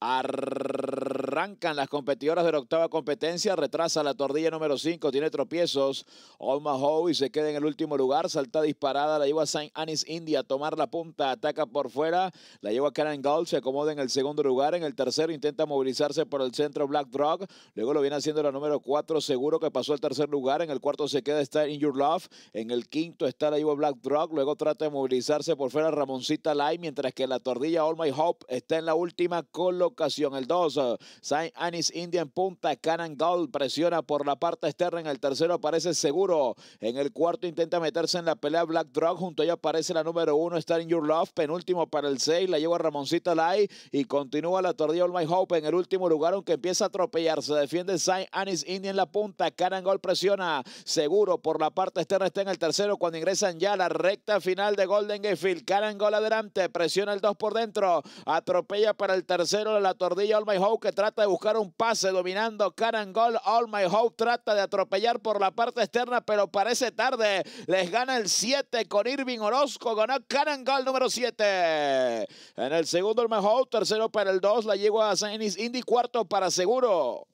Arrancan las competidoras de la octava competencia, retrasa la tordilla número 5, tiene tropiezos. Hope y se queda en el último lugar, salta disparada, la lleva Saint Anis India a tomar la punta, ataca por fuera, la lleva Karen Gold, se acomoda en el segundo lugar, en el tercero intenta movilizarse por el centro Black Drog, luego lo viene haciendo la número 4, seguro que pasó al tercer lugar, en el cuarto se queda Star In Your Love, en el quinto está la lleva Black Drug luego trata de movilizarse por fuera Ramoncita Lai, mientras que la tordilla All My Hope está en la última colocación. El 2, eh, Saint Anis Indian punta. Canan Gold presiona por la parte externa. En el tercero aparece seguro. En el cuarto intenta meterse en la pelea Black Drug. Junto a aparece la número 1, Star in Your Love. Penúltimo para el 6. La lleva Ramoncita Lai. Y continúa la tardía All My Hope en el último lugar, aunque empieza a atropellar. Se defiende Saint Anis Indian la punta. Canan Gold presiona. Seguro por la parte externa está en el tercero cuando ingresan ya a la recta final de Golden Gatefield, Gold adelante. Presiona el 2 por dentro. Atropella para el tercero de la tordilla All My Hope que trata de buscar un pase dominando Carangol. All My Hope trata de atropellar por la parte externa, pero parece tarde. Les gana el 7 con Irving Orozco. Ganó Carangol número 7. En el segundo All My Hope, tercero para el 2, la a Sainz Indy, cuarto para Seguro.